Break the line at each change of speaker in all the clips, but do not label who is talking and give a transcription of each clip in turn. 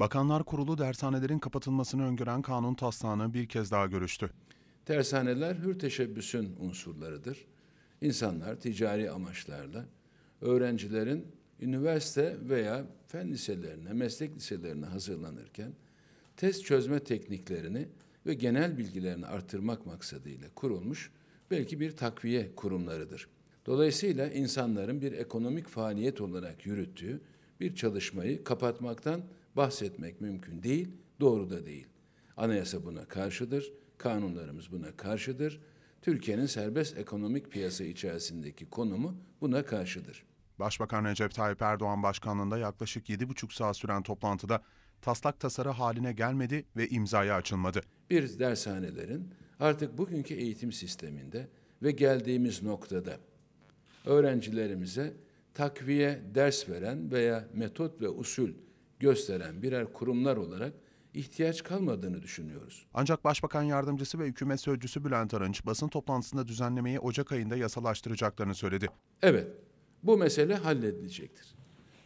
Bakanlar Kurulu dershanelerin kapatılmasını öngören kanun taslağını bir kez daha görüştü.
Dershaneler hür teşebbüsün unsurlarıdır. İnsanlar ticari amaçlarla öğrencilerin üniversite veya fen liselerine, meslek liselerine hazırlanırken test çözme tekniklerini ve genel bilgilerini artırmak maksadıyla kurulmuş belki bir takviye kurumlarıdır. Dolayısıyla insanların bir ekonomik faaliyet olarak yürüttüğü bir çalışmayı kapatmaktan bahsetmek mümkün değil, doğru da değil. Anayasa buna karşıdır, kanunlarımız buna karşıdır. Türkiye'nin serbest ekonomik piyasa içerisindeki konumu buna karşıdır. Başbakan Recep Tayyip Erdoğan başkanlığında yaklaşık 7,5 saat süren
toplantıda taslak tasarı haline gelmedi ve imzaya açılmadı.
Bir dershanelerin artık bugünkü eğitim sisteminde ve geldiğimiz noktada öğrencilerimize takviye ders veren veya metot ve usul gösteren birer kurumlar olarak ihtiyaç kalmadığını düşünüyoruz.
Ancak Başbakan Yardımcısı ve Hükümet Sözcüsü Bülent Arınç basın toplantısında düzenlemeyi Ocak ayında yasalaştıracaklarını söyledi. Evet,
bu mesele halledilecektir.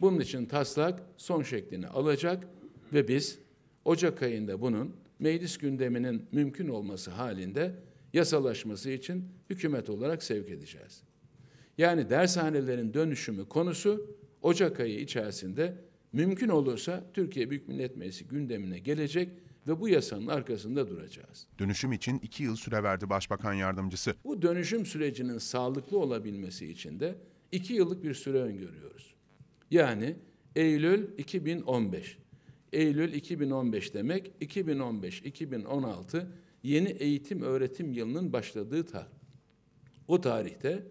Bunun için taslak son şeklini alacak ve biz Ocak ayında bunun meclis gündeminin mümkün olması halinde yasalaşması için hükümet olarak sevk edeceğiz. Yani dershanelerin dönüşümü konusu Ocak ayı içerisinde mümkün olursa Türkiye Büyük Millet Meclisi gündemine gelecek ve bu yasanın arkasında duracağız.
Dönüşüm için iki yıl süre verdi Başbakan Yardımcısı.
Bu dönüşüm sürecinin sağlıklı olabilmesi için de iki yıllık bir süre öngörüyoruz. Yani Eylül 2015. Eylül 2015 demek 2015-2016 yeni eğitim öğretim yılının başladığı tarih. O tarihte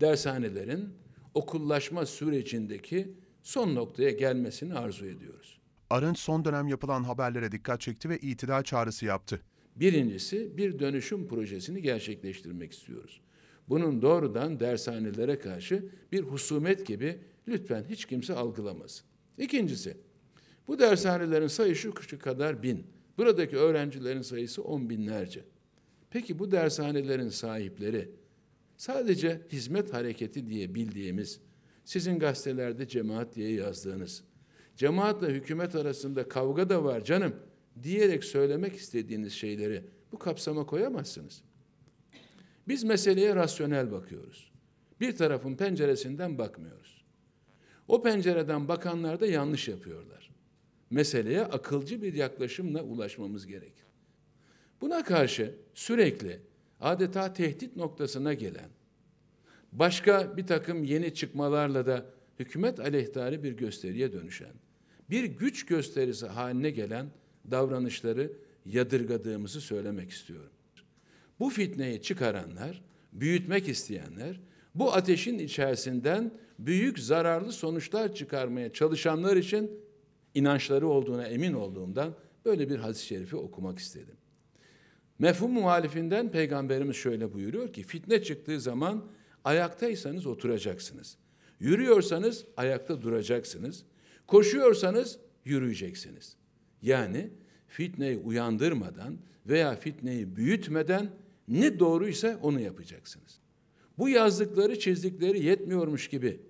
dershanelerin okullaşma sürecindeki son noktaya gelmesini arzu ediyoruz. Arınç son dönem yapılan haberlere dikkat çekti ve itidal çağrısı yaptı. Birincisi bir dönüşüm projesini gerçekleştirmek istiyoruz. Bunun doğrudan dershanelere karşı bir husumet gibi lütfen hiç kimse algılamasın. İkincisi bu dershanelerin sayısı şu kadar bin. Buradaki öğrencilerin sayısı on binlerce. Peki bu dershanelerin sahipleri sadece hizmet hareketi diye bildiğimiz sizin gazetelerde cemaat diye yazdığınız, cemaatle hükümet arasında kavga da var canım diyerek söylemek istediğiniz şeyleri bu kapsama koyamazsınız. Biz meseleye rasyonel bakıyoruz. Bir tarafın penceresinden bakmıyoruz. O pencereden bakanlar da yanlış yapıyorlar. Meseleye akılcı bir yaklaşımla ulaşmamız gerekir. Buna karşı sürekli adeta tehdit noktasına gelen başka bir takım yeni çıkmalarla da hükümet aleyhtarı bir gösteriye dönüşen, bir güç gösterisi haline gelen davranışları yadırgadığımızı söylemek istiyorum. Bu fitneyi çıkaranlar, büyütmek isteyenler, bu ateşin içerisinden büyük zararlı sonuçlar çıkarmaya çalışanlar için inançları olduğuna emin olduğumdan böyle bir hadis-i şerifi okumak istedim. Mefhum muhalifinden peygamberimiz şöyle buyuruyor ki fitne çıktığı zaman Ayaktaysanız oturacaksınız. Yürüyorsanız ayakta duracaksınız. Koşuyorsanız yürüyeceksiniz. Yani fitneyi uyandırmadan veya fitneyi büyütmeden ne doğruysa onu yapacaksınız. Bu yazdıkları çizdikleri yetmiyormuş gibi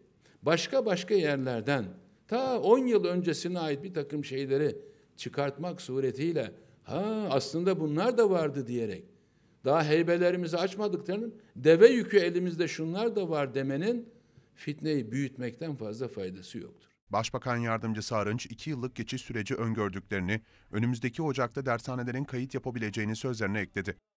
başka başka yerlerden ta 10 yıl öncesine ait bir takım şeyleri çıkartmak suretiyle ha aslında bunlar da vardı diyerek daha heybelerimizi açmadık derim. Deve yükü elimizde şunlar da var demenin fitneyi büyütmekten fazla faydası yoktur. Başbakan Yardımcısı Arınç, iki yıllık geçiş
süreci öngördüklerini, önümüzdeki Ocak'ta dershanelerin kayıt yapabileceğini sözlerine ekledi.